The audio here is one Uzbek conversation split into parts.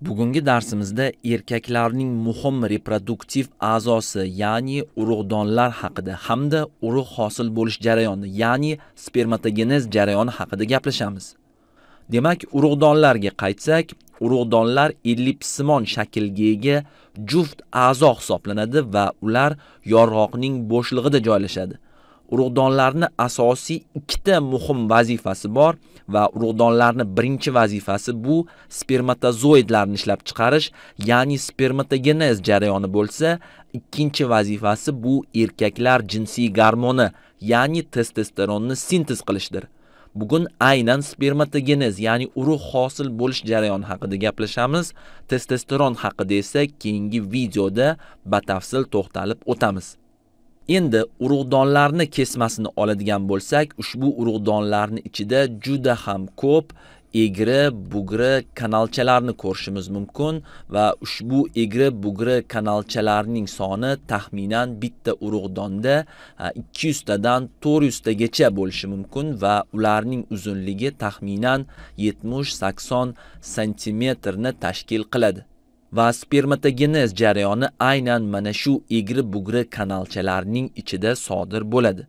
Bugungi darsimizda erkaklarning muhim reproduktiv a'zosi, ya'ni urug'donlar haqida hamda urug' hosil bo'lish jarayoni, ya'ni spermatogenez jarayoni haqida gaplashamiz. Demak, urug'donlarga qaytsak, urug'donlar ellipsimon shaklga ega juft a'zo hisoblanadi va ular yorg'oqning bo'shlig'ida joylashadi. urug'donlarni asosiy ikkita muhim vazifasi bor va urug'donlarni birinchi vazifasi bu spermatozoidlarni ishlab chiqarish, ya'ni spermatogenez jarayoni bo'lsa, ikkinchi vazifasi bu erkaklar jinsiy gormoni, ya'ni testosteronni sintez qilishdir. Bugun aynan spermatogenez, ya'ni urug' hosil bo'lish jarayoni haqida gaplashamiz. Testosteron haqida esa keyingi videoda batafsil to'xtalib o'tamiz. Endi urug'donlarni kesmasini oladigan bo'lsak, ushbu urug'donlarning ichida juda ham ko'p egri, bugri kanalchalarni ko'rishimiz mumkin va ushbu egri, bugri kanalchalarning soni taxminan bitta urug'donda 200 tadan 400 tagacha bo'lishi mumkin va ularning uzunligi taxminan 70-80 santimetrni tashkil qiladi. va spermatogenez jarayoni aynan mana shu egri bugri kanalchalarning ichida sodir bo'ladi.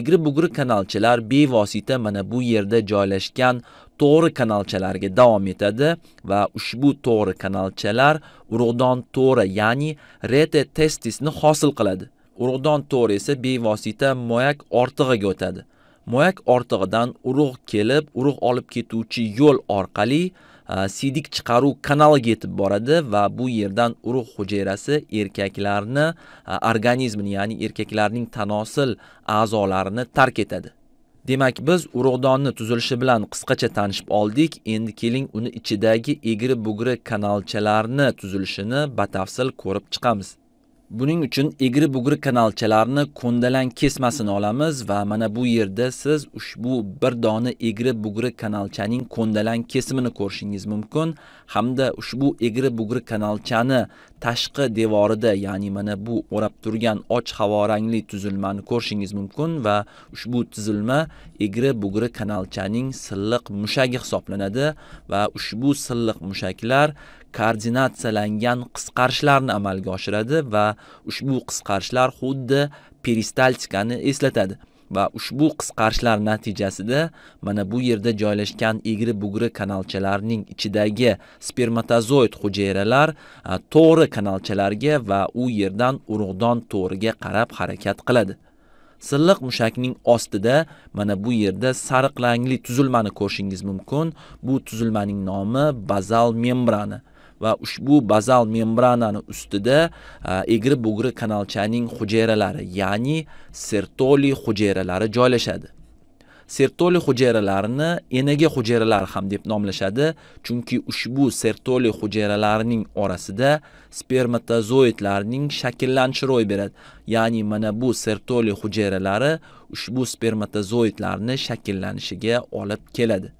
Egri bugri kanalchalar bevosita mana bu yerda joylashgan to'g'ri kanalchalarga davom etadi va ushbu to'g'ri kanalchalar urug'don to'ri ya'ni rete testisni hosil qiladi. Urug'don to'ri esa bevosita moyak ortig'iga o'tadi. Moyak ortig'idan urug' kelib, urug' olib ketuvchi yo'l orqali siydik chiqaruv kanaliga yetib boradi va bu yerdan urug' hujayrasi erkaklarni organizmini ya'ni erkaklarning tanosil a'zolarini tark etadi Demak, biz urug'donni tuzilishi bilan qisqacha tanishib oldik. Endi keling uni ichidagi egri-bugri kanalchalarni tuzilishini batafsil ko'rib chiqamiz. Buning uchun egri bugri kanalchalarni ko'ndalang kesmasini olamiz va mana bu yerda siz ushbu bir dona egri bugri kanalchaning ko'ndalang kesimini ko'rishingiz mumkin. hamda ushbu egri bugri kanalchani tashqi devorida, ya'ni mana bu o'rab turgan och havorangli tuzilmani ko'rishingiz mumkin va ushbu tuzilma egri bugri kanalchaning silliq mushagi hisoblanadi va ushbu silliq mushaklar koordinatsiyalangan qisqarishlarni amalga oshiradi va ushbu qisqarishlar xuddi peristaltikani eslatadi. va ushbu qisqarishlar natijasida mana bu yerda joylashgan egri bugri kanalchalarning ichidagi spermatozoid hujayralar to'g'ri kanalchalarga va u yerdan urug'don to'riga qarab harakat qiladi. silliq mushakning ostida mana bu yerda sariq rangli tuzilmani ko'rishingiz mumkin. Bu tuzilmaning nomi bazal membrana. va ushbu bazal membranani ustida e, egri bugri kanalchaning hujayralari, ya'ni sertoli hujayralari joylashadi. Sertoli hujayralarini enaga hujayralari ham deb nomlashadi, chunki ushbu sertoli hujayralarining orasida spermatozoidlarning shakllanishi ro'y beradi. Ya'ni mana bu sertoli hujayralari ushbu spermatozoidlarni shakllanishiga olib keladi.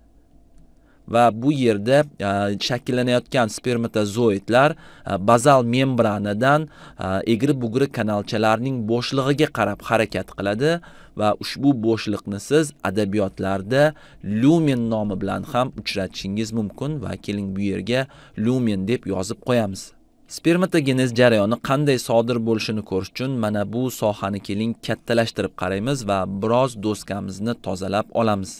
va bu yerda e, shakllanayotgan spermatozoidlar e, bazal membranadan egri bugri kanalchalarning bo'shlig'iga qarab harakat qiladi va ushbu bo'shliqni siz adabiyotlarda lumen nomi bilan ham uchratishingiz mumkin va keling bu yerga lumen deb yozib qo'yamiz spermatogenez jarayoni qanday sodir bo'lishini ko'rish uchun mana bu sohani keling kattalashtirib qaraymiz va biroz do'skamizni tozalab olamiz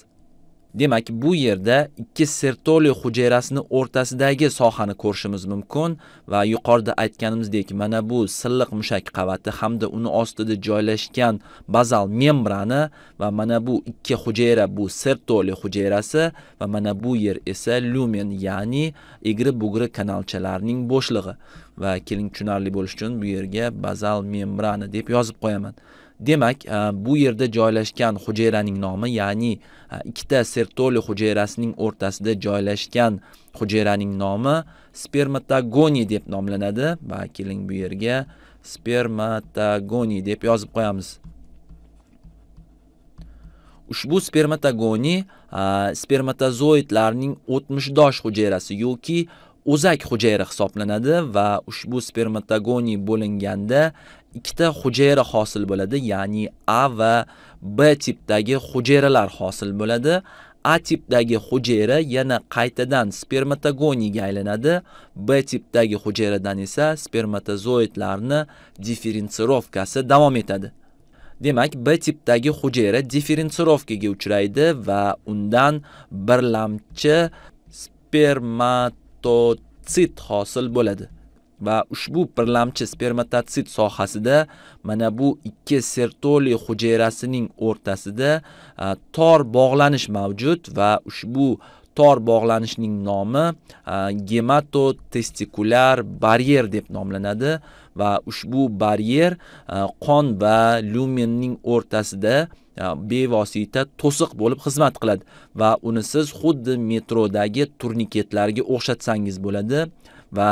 Demak, bu yerda ikki sertoli hujayrasini o'rtasidagi sohani ko'rishimiz mumkin va yuqorida aytganimizdek, mana bu silliq mushak qavati hamda uni ostida joylashgan bazal membrana va mana bu ikki hujayra bu sertoli hujayrasi va mana bu yer esa lumen, ya'ni egri-bugri kanalchalarning bo'shlig'i va keling tushunarli bo'lish uchun bu yerga bazal membrana deb yozib qo'yaman. demak e, bu yerda joylashgan hujayraning nomi ya'ni e, ikkita sertoli hujayrasining o'rtasida joylashgan hujayraning nomi spermatogoniya deb nomlanadi va keling bu yerga spermatogoniya deb yozib qo'yamiz ushbu spermatogoni e, spermatozoidlarning o'tmishdosh hujayrasi yoki o'zak hujayra hisoblanadi va ushbu spermatogoni bo'linganda ikkita hujayra hosil bo'ladi, ya'ni A va B tipdagi hujayralar hosil bo'ladi. A tipdagi hujayra yana qaytadan spermatogoniyaga aylanadi, B tipdagi hujayradan esa spermatozoidlarni differensirovkasi davom etadi. Demak, B tipdagi hujayra differensirovkaga uchraydi va undan birlamchi spermatotsit hosil bo'ladi. va ushbu birlamchi spermatotsit sohasida mana bu ikki sertoli hujayrasining o'rtasida tor bog'lanish mavjud va ushbu tor bog'lanishning nomi gematotestikulyar baryer deb nomlanadi va ushbu baryer qon va lyumenning o'rtasida bevosita to'siq bo'lib xizmat qiladi va uni siz xuddi metrodagi turniketlarga o'xshatsangiz bo'ladi va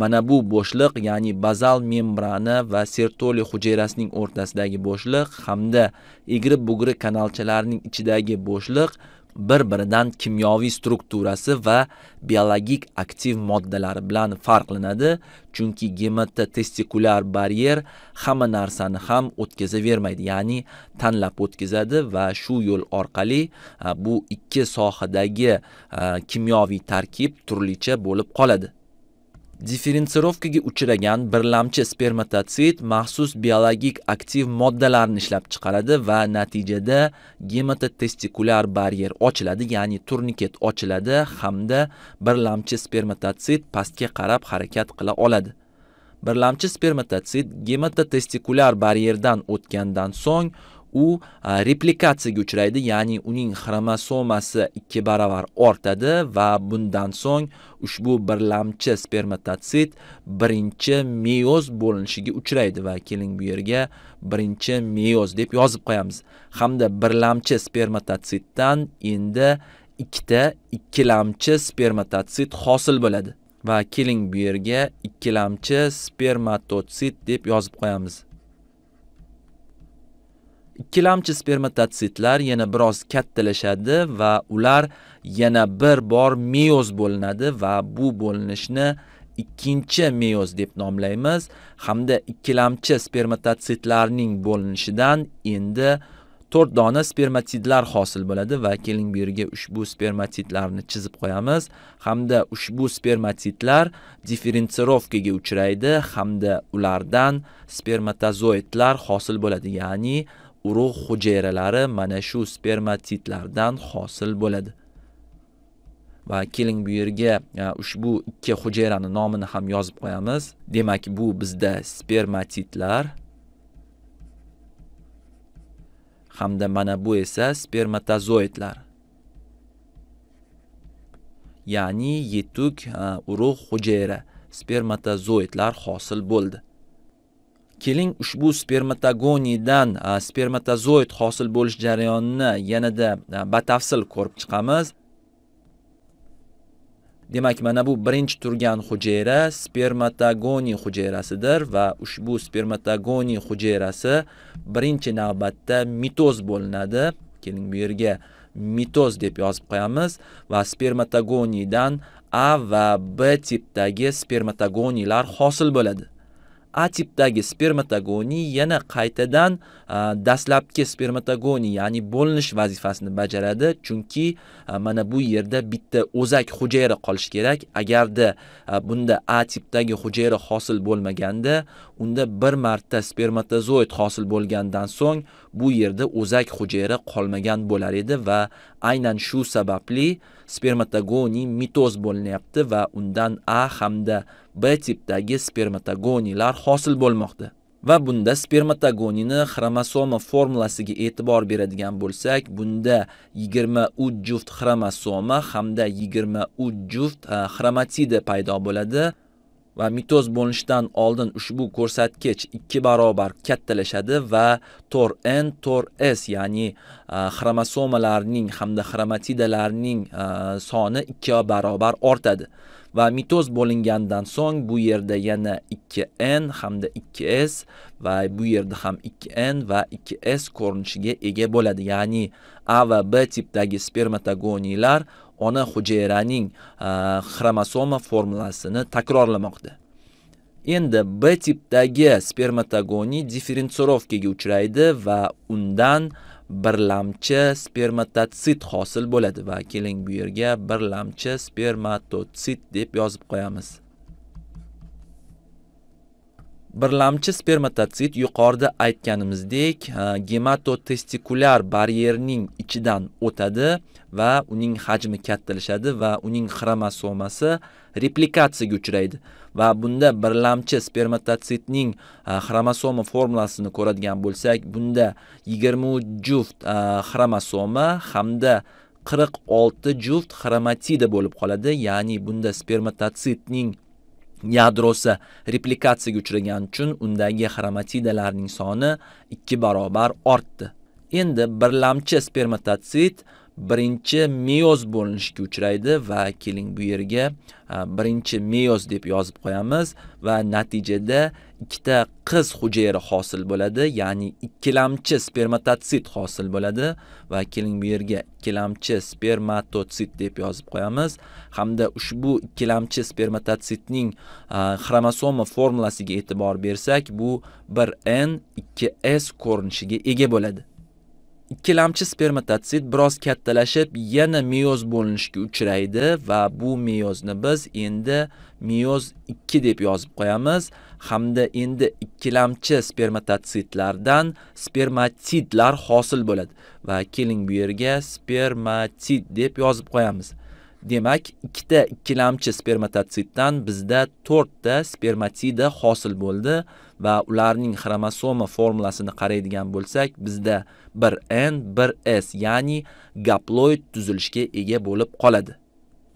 mana bu bo'shliq ya'ni bazal membrana va sertoli hujayrasining o'rtasidagi bo'shliq hamda egri bugri kanalchalarining ichidagi bo'shliq bir-biridan kimyoviy strukturasi va biologik aktiv moddalari bilan farqlanadi, chunki gematda testikulyar hamma narsani ham o'tkazavermaydi, ya'ni tanlab o'tkazadi va shu yo'l orqali bu ikki sohadagi kimyoviy tarkib turlicha bo'lib qoladi. differensировkaga uchragan birlamchi spermatotsit maxsus biologik aktiv moddalarni ishlab chiqaradi va natijada gematotestikulyar baryer ochiladi, ya'ni turniket ochiladi hamda birlamchi spermatotsit pastga qarab harakat qila oladi. Birlamchi spermatotsit gematotestikulyar baryerdan o'tgandan so'ng u replikatsiyaga uchraydi, ya'ni uning xromosomasi ikki baravar ortadi va bundan so'ng ushbu birlamchi spermatotsit birinchi meyoz bo'linishiga uchraydi va keling bu yerga birinchi meyoz deb yozib qo'yamiz. Hamda birlamchi spermatotsitdan endi ikkita ikkilamchi spermatotsit hosil bo'ladi. va keling bu yerga ikkilamchi spermatotsit deb yozib qo'yamiz. ikkilamchi spermatotsitlar yana biroz kattalashadi va ular yana bir bor meyoz bo'linadi va bu bo'linishni ikkinchi meyoz deb nomlaymiz hamda ikkilamchi spermatotsitlarning bo'linishidan endi 4 dona spermatidlar hosil bo'ladi va keling bu yerga ushbu spermatidlarni chizib qo'yamiz hamda ushbu spermatidlar differensirovkaga uchraydi hamda ulardan spermatozoidlar hosil bo'ladi ya'ni urug' hujayralari mana shu spermatitlardan hosil bo'ladi. Va keling bu yerga e, ushbu ikki hujayrani nomini ham yozib qo'yamiz. Demak, bu bizda spermatitlar hamda mana bu esa spermatozoidlar. Ya'ni yetuk e, urug' hujayra spermatozoidlar hosil bo'ldi. keling ushbu spermatogoniyadan spermatozoid hosil bo'lish jarayonini yanada batafsil ko'rib chiqamiz demak mana bu birinchi turgan hujayra spermatogoniy hujayrasidir va ushbu spermatogoniy hujayrasi birinchi navbatda mitoz bo'linadi keling bu yerga mitoz deb yozib qo'yamiz va spermatogoniydan a va b tipdagi spermatogoniylar hosil bo'ladi A tipdagi spermatogoniy yana qaytadan dastlabki spermatogoniy, ya'ni bo'linish vazifasini bajaradi, chunki mana bu yerda bitta o'zak hujayra qolishi kerak. Agarda bunda A tipdagi hujayra hosil bo'lmaganda, unda bir marta spermatozoid hosil bo'lgandan so'ng bu yerda o'zak hujayra qolmagan bo'lar edi va aynan shu sababli spermatogoniy mitoz bo'linyapti va undan A hamda B tipdagi spermatogonilar hosil bo'lmoqda. Va bunda spermatogonini xromosoma formulasiga e'tibor beradigan bo'lsak, bunda 23 juft xromosoma hamda 23 juft e, xromatida paydo bo'ladi va mitoz bo'linishdan oldin ushbu ko'rsatkich 2 barobar kattalashadi va tor n tor s ya'ni xromosomalarning hamda xromatidalarning soni 2 barobar ortadi va mitoz bo'lingandan so'ng bu yerda yana 2n hamda 2s va bu yerda ham 2n va 2s ko'rinishiga ega bo'ladi ya'ni a va b tipdagi spermatogoniylar ona hujayraning e, xromosoma formulasini takrorlamoqda. Endi B tipdagi spermatogoni differensirovkaga uchraydi va undan birlamchi spermatotsit hosil bo'ladi va keling bu yerga birlamchi spermatotsit deb yozib qo'yamiz. birlamchi spermatotsit yuqorida aytganimizdek e, gematotestikulyar baryerning ichidan o'tadi va uning hajmi kattalashadi va uning xromosomasi replikatsiyaga uchraydi va bunda birlamchi spermatotsitning e, xromosoma formulasini ko'radigan bo'lsak bunda 20 juft e, xromosoma hamda 46 juft xromatida bo'lib qoladi ya'ni bunda spermatotsitning yadrosi replikatsiyaga uchragani uchun undagi xromatidalarning soni 2 barobar ortdi. Endi birlamchi spermatotsit birinchi meoz bo'linishga uchraydi va keling bu yerga birinchi meoz deb yozib qo'yamiz va natijada ikkita qiz hujayra hosil bo'ladi, ya'ni ikkilamchi spermatotsit hosil bo'ladi va keling bu yerga ikkilamchi spermatotsit deb yozib qo'yamiz hamda ushbu ikkilamchi spermatotsitning xromosoma formulasiga e'tibor bersak, bu 1n 2s ko'rinishiga ega bo'ladi. ikkilamchi spermatotsit biroz kattalashib yana meyoz bo'linishga uchraydi va bu meyozni biz endi meyoz 2 deb yozib qo'yamiz hamda endi ikkilamchi spermatotsitlardan spermatidlar hosil bo'ladi va keling bu yerga spermatid deb yozib qo'yamiz Demak, ikkita ikkilamchi spermatotsitdan bizda 4 ta spermatida hosil bo'ldi va ularning xromosoma formulasini qaraydigan bo'lsak, bizda 1N, 1S, ya'ni gaploid tuzilishga ega bo'lib qoladi.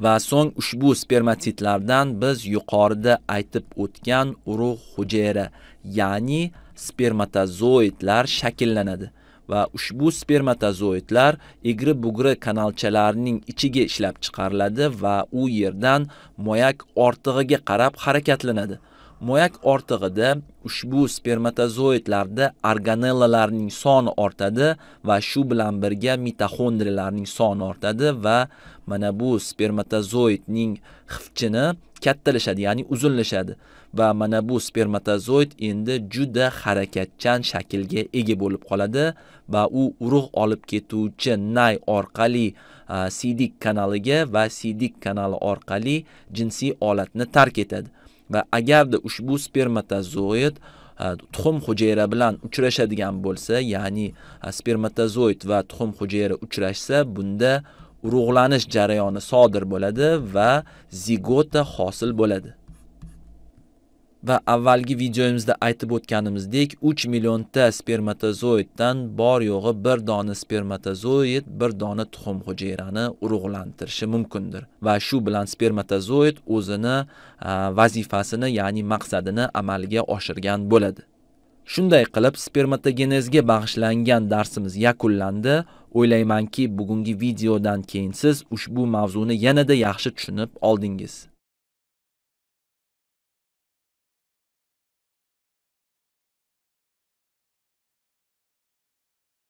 Va so'ng ushbu spermatitlardan biz yuqorida aytib o'tgan urug' hujayra, ya'ni spermatozoidlar shakllanadi. va ushbu spermatozoidlar egri bugri kanalchalarining ichiga ishlab chiqariladi va u yerdan moyak ortig'iga qarab harakatlanadi. moyak ortig'ida ushbu spermatozoidlarda organellalarning soni ortadi va shu bilan birga mitoxondriyalarning soni ortadi va mana bu spermatozoidning xifchini kattalashadi, ya'ni uzunlashadi va mana bu spermatozoid endi juda harakatchan shaklga ega bo'lib qoladi va u urug' olib ketuvchi nay orqali sidik kanaliga va sidik kanali orqali jinsiy olatni tark etadi. va agarda ushbu spermatozoid tuxum hujayra bilan uchrashadigan bo'lsa, ya'ni spermatozoid va tuxum hujayra uchrashsa, bunda urug'lanish jarayoni sodir bo'ladi va zigota hosil bo'ladi. va avvalgi videomizda aytib o'tganimizdek 3 millionta spermatozoiddan bor yo'g'i bir dona spermatozoid bir dona tuxum hujayrani urug'lantirishi mumkindir va shu bilan spermatozoid o'zini vazifasini ya'ni maqsadini amalga oshirgan bo'ladi. Shunday qilib spermatogenezga bag'ishlangan darsimiz yakunlandi. O'ylaymanki, bugungi videodan keyin siz ushbu mavzuni yanada yaxshi tushunib oldingiz.